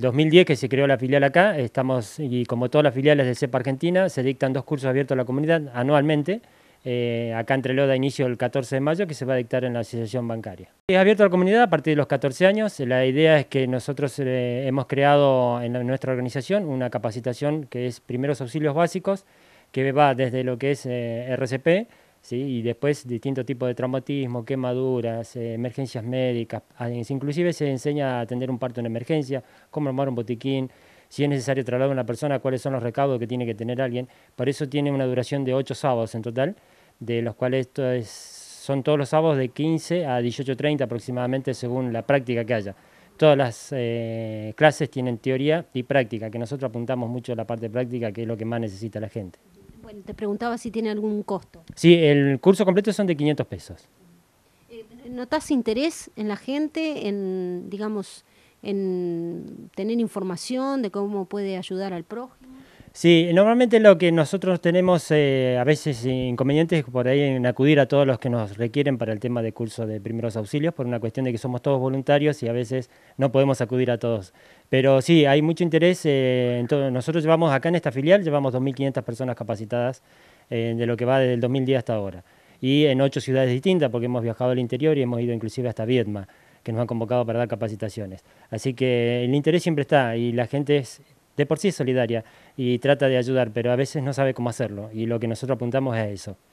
2010 que se creó la filial acá, estamos, y como todas las filiales de CEPA Argentina, se dictan dos cursos abiertos a la comunidad anualmente. Eh, acá entre Loda inicio el 14 de mayo que se va a dictar en la asociación bancaria. Es abierto a la comunidad a partir de los 14 años. La idea es que nosotros eh, hemos creado en, nuestra organización una capacitación que es primeros auxilios básicos que va desde lo que es eh, RCP, y después distintos tipos de traumatismo, quemaduras, eh, emergencias médicas. Inclusive se enseña a atender un parto en emergencia, cómo armar un botiquín, si es necesario trasladar a una persona, cuáles son los recaudos que tiene que tener alguien. Por eso tiene una duración de 8 sábados en total, de los cuales esto son todos los sábados de 15 a 18.30 aproximadamente según la práctica que haya. Todas las eh, clases tienen teoría y práctica, que nosotros apuntamos mucho a la parte práctica, que es lo que más necesita la gente te preguntaba si tiene algún costo. Sí, el curso completo son de 500 pesos. Eh, ¿Notas interés en la gente, en, digamos, en tener información de cómo puede ayudar al prójimo? Sí, normalmente lo que nosotros tenemos eh, a veces inconvenientes por ahí en acudir a todos los que nos requieren para el tema de curso de primeros auxilios, por una cuestión de que somos todos voluntarios y a veces no podemos acudir a todos. Pero sí, hay mucho interés. Eh, en Nosotros llevamos acá en esta filial, llevamos 2.500 personas capacitadas eh, de lo que va desde el 2010 hasta ahora. Y en ocho ciudades distintas, porque hemos viajado al interior y hemos ido inclusive hasta Vietma, que nos han convocado para dar capacitaciones. Así que el interés siempre está y la gente es de por sí es solidaria y trata de ayudar, pero a veces no sabe cómo hacerlo. Y lo que nosotros apuntamos es a eso.